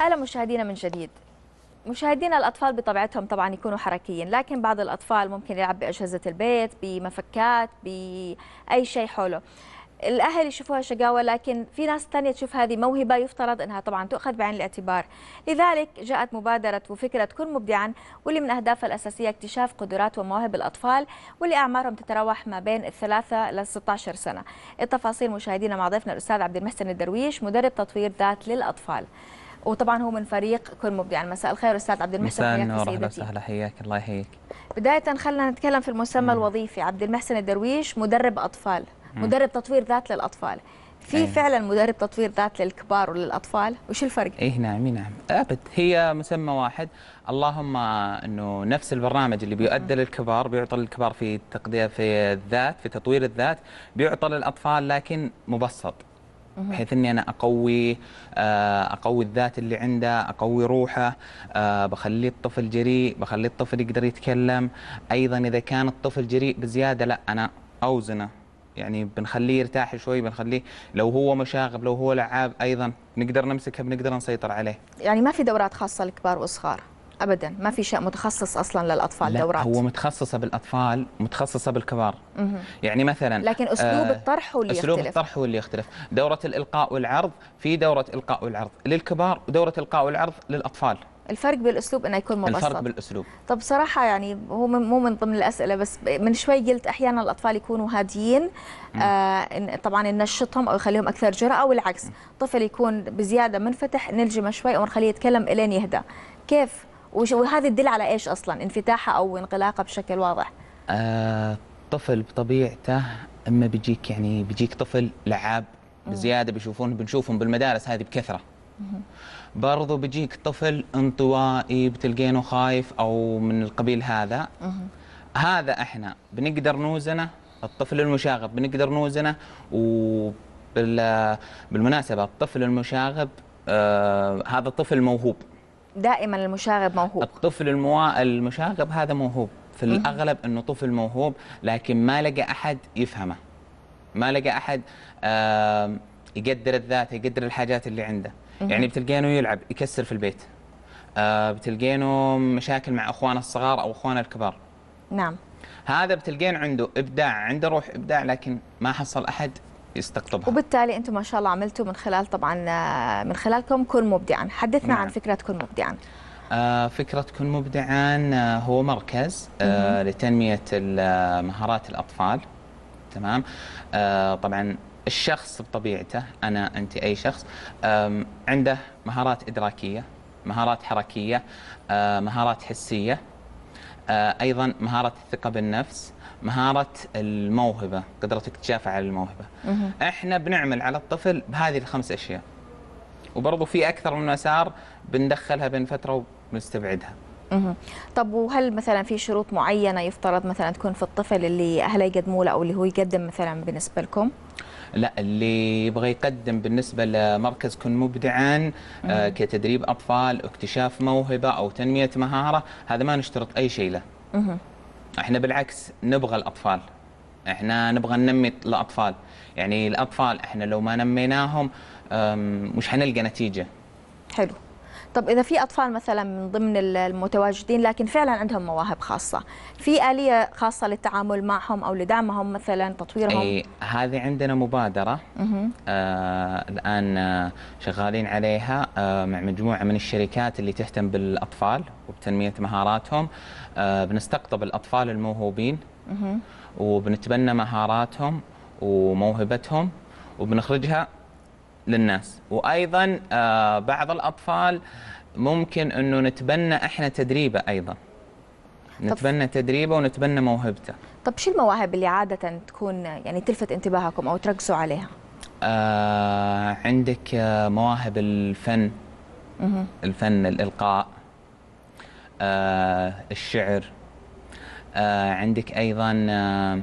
أهلا مشاهدينا من جديد مشاهدينا الأطفال بطبيعتهم طبعا يكونوا حركيين لكن بعض الأطفال ممكن يلعب بأجهزة البيت بمفكات بأي شيء حوله الأهل يشوفوها شقاوة لكن في ناس ثانية تشوف هذه موهبة يفترض أنها طبعا تؤخذ بعين الاعتبار لذلك جاءت مبادرة وفكرة كن مبدعا واللي من أهدافها الأساسية اكتشاف قدرات ومواهب الأطفال واللي أعمارهم تتراوح ما بين الثلاثة ل 16 سنة التفاصيل مشاهدينا مع ضيفنا الأستاذ عبد المحسن الدرويش مدرب تطوير ذات للأطفال وطبعا هو من فريق كل مبدع يعني مساء الخير استاذ عبد المحسن مساء النور اهلا وسهلا حياك الله يحييك بدايه خلينا نتكلم في المسمى مم. الوظيفي عبد المحسن الدرويش مدرب اطفال مم. مدرب تطوير ذات للاطفال في أيه. فعلا مدرب تطوير ذات للكبار وللاطفال وش الفرق اي نعم إيه، نعم ابد هي مسمى واحد اللهم انه نفس البرنامج اللي بيؤدى للكبار بيعطى للكبار في تقدير في الذات في تطوير الذات بيعطى للاطفال لكن مبسط بحيث اني انا اقوي آه، اقوي الذات اللي عنده اقوي روحه آه، بخلي الطفل جريء بخلي الطفل يقدر يتكلم ايضا اذا كان الطفل جريء بزياده لا انا اوزنه يعني بنخليه يرتاح شوي بنخليه لو هو مشاغب لو هو لعاب ايضا نقدر نمسكه بنقدر نسيطر عليه يعني ما في دورات خاصه لكبار وصغار ابدا ما في شيء متخصص اصلا للاطفال لا دورات هو متخصصه بالاطفال متخصصه بالكبار مه. يعني مثلا لكن اسلوب آه الطرح هو اللي اسلوب يختلف. الطرح هو اللي يختلف دوره الالقاء والعرض في دوره القاء والعرض للكبار ودوره القاء والعرض للاطفال الفرق بالاسلوب انه يكون مبسط الفرق بالاسلوب طب صراحه يعني هو مو من ضمن الاسئله بس من شوي قلت احيانا الاطفال يكونوا هاديين آه طبعا ننشطهم او يخليهم اكثر جرأه او العكس طفل يكون بزياده منفتح نلجمه شوي او نخليه يتكلم الين يهدى كيف وهذه تدل على ايش اصلا انفتاحه او انغلاقه بشكل واضح آه طفل بطبيعته اما بيجيك يعني بيجيك طفل لعاب بزياده بيشوفون بنشوفهم بالمدارس هذه بكثره برضو بيجيك طفل انطوائي بتلقينه خايف او من القبيل هذا هذا احنا بنقدر نوزنه الطفل المشاغب بنقدر نوزنه وبالمناسبه الطفل المشاغب آه هذا طفل موهوب دائما المشاغب موهوب الطفل المو... المشاغب هذا موهوب في الاغلب انه طفل موهوب لكن ما لقى احد يفهمه ما لقى احد آه يقدر الذات يقدر الحاجات اللي عنده يعني بتلقينه يلعب يكسر في البيت آه بتلقينه مشاكل مع اخوانه الصغار او اخوانه الكبار نعم هذا بتلقين عنده ابداع عنده روح ابداع لكن ما حصل احد يستقطبها وبالتالي انتم ما شاء الله عملتوا من خلال طبعا آه، من خلالكم كن مبدعا حدثنا نعم. عن فكره كن مبدعا آه، فكرة كن مبدعا آه، هو مركز لتنمية مهارات الأطفال تمام طبعا الشخص بطبيعته أنا أنت أي شخص عنده مهارات إدراكية مهارات حركية مهارات حسية آه، ايضا مهاره الثقه بالنفس مهاره الموهبه قدره تتشافى على الموهبه احنا بنعمل على الطفل بهذه الخمس اشياء وبرضه في اكثر من مسار بندخلها بين فتره وبنستبعدها طب وهل مثلا في شروط معينه يفترض مثلا تكون في الطفل اللي اهله يقدموا له او اللي هو يقدم مثلا بالنسبه لكم لا اللي يبغى يقدم بالنسبه لمركز كن مبدعا آه كتدريب اطفال اكتشاف موهبه او تنميه مهاره هذا ما نشترط اي شيء له احنا بالعكس نبغى الاطفال احنا نبغى ننمي الاطفال يعني الاطفال احنا لو ما نميناهم مش حنلقى نتيجه حلو طب اذا في اطفال مثلا من ضمن المتواجدين لكن فعلا عندهم مواهب خاصه في اليه خاصه للتعامل معهم او لدعمهم مثلا تطويرهم اي هذه عندنا مبادره آه الان آه، شغالين عليها آه مع مجموعه من الشركات اللي تهتم بالاطفال وبتنميه مهاراتهم آه بنستقطب الاطفال الموهوبين مه. وبنتبنى مهاراتهم وموهبتهم وبنخرجها للناس وايضا آه، بعض الاطفال ممكن انه نتبنى احنا تدريبه ايضا نتبنى تدريبه ونتبنى موهبته طب شو المواهب اللي عاده تكون يعني تلفت انتباهكم او تركزوا عليها آه عندك آه، مواهب الفن مه. الفن الالقاء آه الشعر آه عندك ايضا آه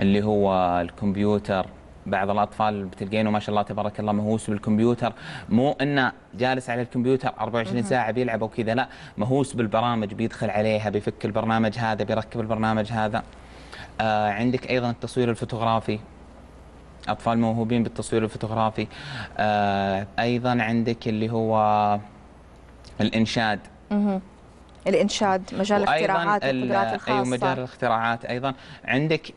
اللي هو الكمبيوتر بعض الاطفال بتلقينه ما شاء الله تبارك الله مهووس بالكمبيوتر مو انه جالس على الكمبيوتر 24 ساعه بيلعب وكذا لا مهووس بالبرامج بيدخل عليها بيفك البرنامج هذا بيركب البرنامج هذا آه عندك ايضا التصوير الفوتوغرافي اطفال موهوبين بالتصوير الفوتوغرافي آه ايضا عندك اللي هو الانشاد الانشاد مجال الاختراعات القدرات الخاصه ايوه مجال الاختراعات ايضا عندك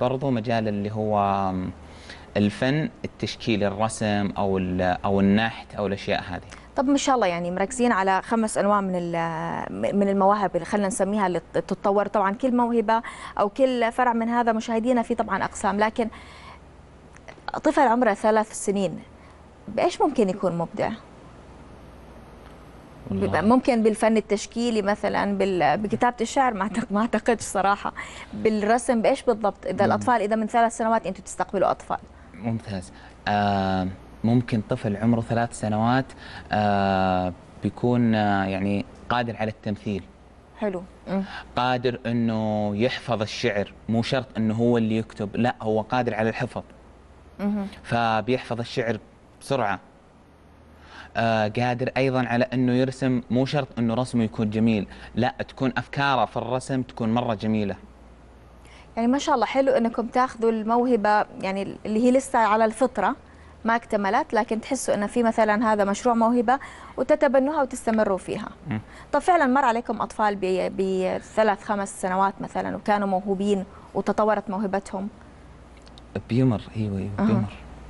برضه مجال اللي هو الفن التشكيل الرسم او او النحت او الاشياء هذه طب ما شاء الله يعني مركزين على خمس انواع من من المواهب اللي خلينا نسميها اللي تتطور طبعا كل موهبه او كل فرع من هذا مشاهدينا في طبعا اقسام لكن طفل عمره ثلاث سنين بايش ممكن يكون مبدع؟ ممكن بالفن التشكيلي مثلا بكتابه الشعر ما ما اعتقدش صراحه بالرسم بايش بالضبط اذا الاطفال اذا من ثلاث سنوات انتم تستقبلوا اطفال ممتاز آه ممكن طفل عمره ثلاث سنوات آه بيكون آه يعني قادر على التمثيل حلو قادر انه يحفظ الشعر مو شرط انه هو اللي يكتب لا هو قادر على الحفظ فبيحفظ الشعر بسرعه آه قادر ايضا على انه يرسم مو شرط انه رسمه يكون جميل لا تكون افكاره في الرسم تكون مره جميله يعني ما شاء الله حلو انكم تاخذوا الموهبه يعني اللي هي لسه على الفطره ما اكتملت لكن تحسوا ان في مثلا هذا مشروع موهبه وتتبنوها وتستمروا فيها. طب فعلا مر عليكم اطفال بثلاث خمس سنوات مثلا وكانوا موهوبين وتطورت موهبتهم؟ بيمر ايوه ايوه بيمر أه.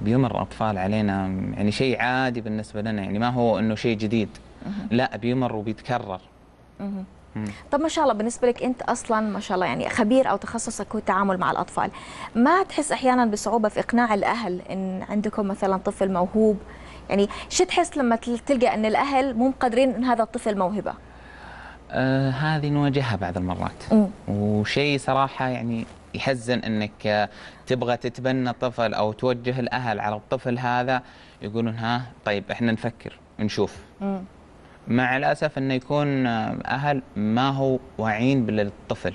بيمر اطفال علينا يعني شيء عادي بالنسبه لنا يعني ما هو انه شيء جديد أه. لا بيمر وبيتكرر. طب ما شاء الله بالنسبه لك انت اصلا ما شاء الله يعني خبير او تخصصك هو التعامل مع الاطفال ما تحس احيانا بصعوبه في اقناع الاهل ان عندكم مثلا طفل موهوب يعني شو تحس لما تلقى ان الاهل مو مقدرين ان هذا الطفل موهبه آه هذه نواجهها بعض المرات وشيء صراحه يعني يحزن انك تبغى تتبنى طفل او توجه الاهل على الطفل هذا يقولون ها طيب احنا نفكر نشوف مم. مع الاسف انه يكون آه، اهل ما هو واعين بالطفل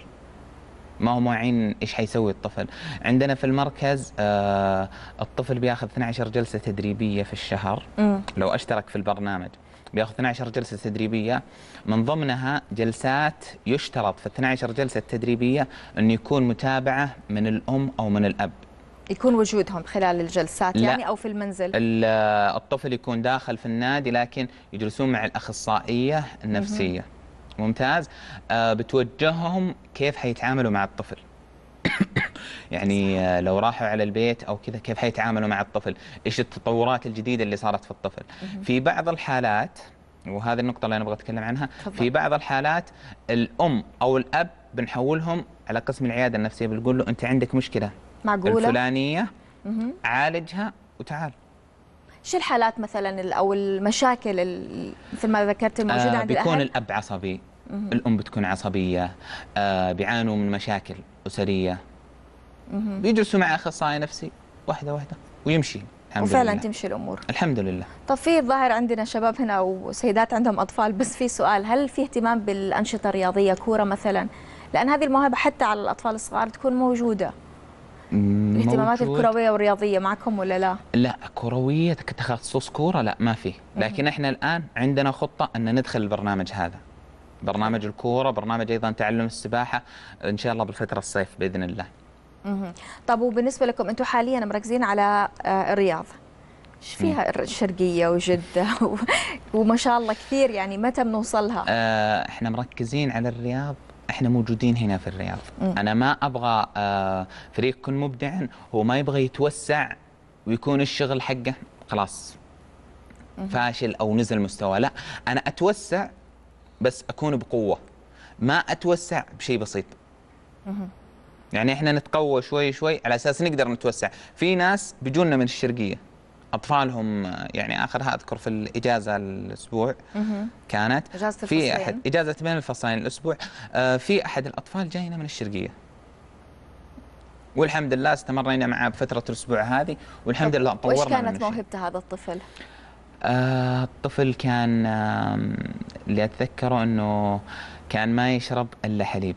ما هم واعين ايش حيسوي الطفل عندنا في المركز آه، الطفل بياخذ 12 جلسه تدريبيه في الشهر لو اشترك في البرنامج بياخذ 12 جلسه تدريبيه من ضمنها جلسات يشترط في 12 جلسه تدريبيه انه يكون متابعه من الام او من الاب يكون وجودهم خلال الجلسات لا. يعني او في المنزل الطفل يكون داخل في النادي لكن يجلسون مع الاخصائيه النفسيه ممتاز آه، بتوجههم كيف حيتعاملوا مع الطفل يعني آه، لو راحوا على البيت او كذا كيف حيتعاملوا مع الطفل ايش التطورات الجديده اللي صارت في الطفل في بعض الحالات وهذه النقطه اللي انا ابغى اتكلم عنها في بعض الحالات الام او الاب بنحولهم على قسم العياده النفسيه بنقول له انت عندك مشكله معقولة الفلانية مم. عالجها وتعال شو الحالات مثلا او المشاكل مثل ما ذكرت الموجوده آه عند بيكون الاهل؟ الاب عصبي مم. الام بتكون عصبيه آه بيعانوا من مشاكل اسريه مم. بيجلسوا مع اخصائي نفسي واحده واحده ويمشي الحمد وفعلا لله. تمشي الامور الحمد لله طب في ظاهر عندنا شباب هنا وسيدات عندهم اطفال بس في سؤال هل في اهتمام بالانشطه الرياضيه كوره مثلا لان هذه الموهبه حتى على الاطفال الصغار تكون موجوده الاهتمامات الكرويه والرياضيه معكم ولا لا؟ لا كرويه تخصص كوره لا ما في، لكن احنا الان عندنا خطه ان ندخل البرنامج هذا. برنامج الكوره، برنامج ايضا تعلم السباحه ان شاء الله بالفتره الصيف باذن الله. اها طب وبالنسبه لكم انتم حاليا مركزين على آه، الرياض. ايش فيها الشرقيه وجده وما شاء الله كثير يعني متى بنوصلها؟ آه، احنا مركزين على الرياض احنا موجودين هنا في الرياض م. انا ما ابغى آه، فريق يكون مبدع هو ما يبغى يتوسع ويكون الشغل حقه خلاص م. فاشل او نزل مستوى لا انا اتوسع بس اكون بقوه ما اتوسع بشيء بسيط م. يعني احنا نتقوى شوي شوي على اساس نقدر نتوسع في ناس بيجونا من الشرقيه اطفالهم يعني اخرها اذكر في الاجازه الاسبوع كانت اجازه في احد اجازه بين الفصلين الاسبوع آه، في احد الاطفال جاينا من الشرقيه والحمد لله استمرينا معه بفتره الاسبوع هذه والحمد لله طورنا وش كانت موهبه هذا الطفل؟ آه، الطفل كان اللي اتذكره انه كان ما يشرب الا حليب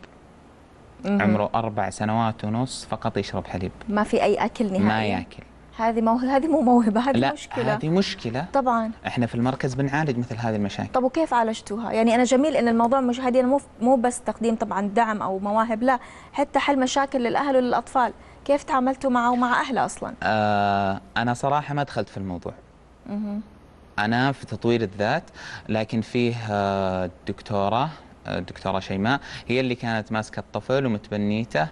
عمره اربع سنوات ونص فقط يشرب حليب ما في اي اكل نهائي ما ياكل هذه مو هذه مو موهبه هذه لا مشكله هذه مشكله طبعا احنا في المركز بنعالج مثل هذه المشاكل طب وكيف عالجتوها يعني انا جميل ان الموضوع مش هذه مو مو بس تقديم طبعا دعم او مواهب لا حتى حل مشاكل للاهل وللاطفال كيف تعاملتوا معه ومع اهله اصلا آه انا صراحه ما دخلت في الموضوع اها انا في تطوير الذات لكن فيه آه، دكتوره الدكتوره آه، شيماء هي اللي كانت ماسكه الطفل ومتبنيته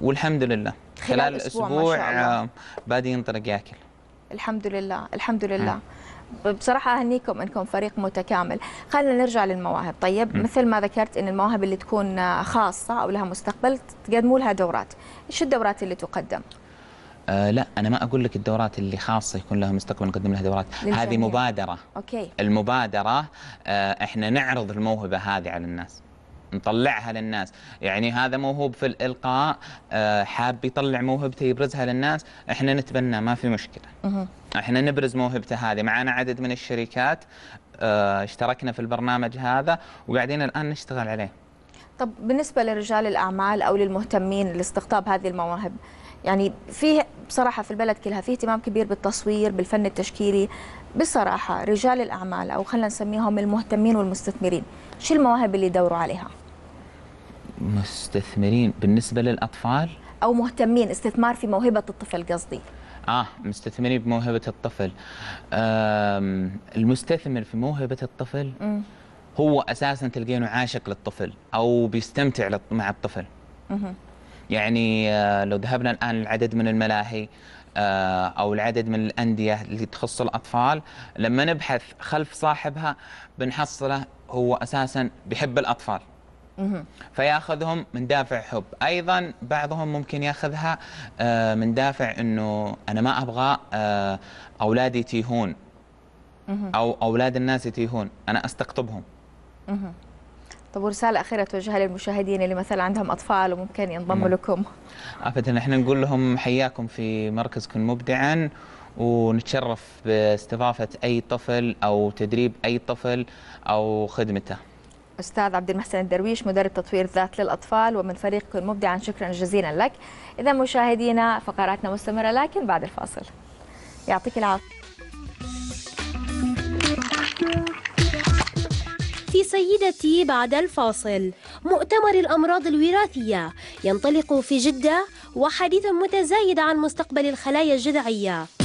والحمد لله خلال, خلال أسبوع, أسبوع آه، بادي ينطلق ياكل الحمد لله الحمد لله ها. بصراحة أهنيكم أنكم فريق متكامل خلينا نرجع للمواهب طيب م. مثل ما ذكرت أن المواهب اللي تكون آه، خاصة أو لها مستقبل تقدموا لها دورات إيش الدورات اللي تقدم؟ آه لا انا ما اقول لك الدورات اللي خاصه يكون لها مستقبل نقدم لها دورات للجميع. هذه مبادره اوكي المبادره آه احنا نعرض الموهبه هذه على الناس نطلعها للناس يعني هذا موهوب في الإلقاء آه، حاب يطلع موهبته يبرزها للناس احنا نتبنى ما في مشكلة احنا نبرز موهبته هذه معنا عدد من الشركات آه، اشتركنا في البرنامج هذا وقاعدين الآن نشتغل عليه طب بالنسبة لرجال الأعمال أو للمهتمين لاستقطاب هذه المواهب يعني فيه بصراحة في البلد كلها في اهتمام كبير بالتصوير بالفن التشكيلي بصراحة رجال الأعمال أو خلينا نسميهم المهتمين والمستثمرين شو المواهب اللي يدوروا عليها؟ مستثمرين بالنسبة للأطفال؟ أو مهتمين استثمار في موهبة الطفل قصدي اه مستثمرين بموهبه الطفل المستثمر في موهبه الطفل م. هو اساسا تلقينه عاشق للطفل او بيستمتع مع الطفل م. يعني آه، لو ذهبنا الآن لعدد من الملاهي آه، او العدد من الانديه اللي تخص الاطفال لما نبحث خلف صاحبها بنحصله هو اساسا بحب الاطفال فياخذهم من دافع حب ايضا بعضهم ممكن ياخذها آه، من دافع انه انا ما ابغى اولادي تيهون او اولاد الناس يتيهون انا استقطبهم طب ورسالة أخيرة توجهها للمشاهدين اللي مثلا عندهم أطفال وممكن ينضموا لكم أبدا احنا نقول لهم حياكم في مركزكم مبدعا ونتشرف باستضافة أي طفل أو تدريب أي طفل أو خدمته أستاذ عبد المحسن الدرويش مدرب تطوير ذات للأطفال ومن فريق كن مبدعا شكرا جزيلا لك إذا مشاهدينا فقراتنا مستمرة لكن بعد الفاصل يعطيك العافية في سيدتي بعد الفاصل مؤتمر الأمراض الوراثية ينطلق في جدة وحديث متزايد عن مستقبل الخلايا الجذعية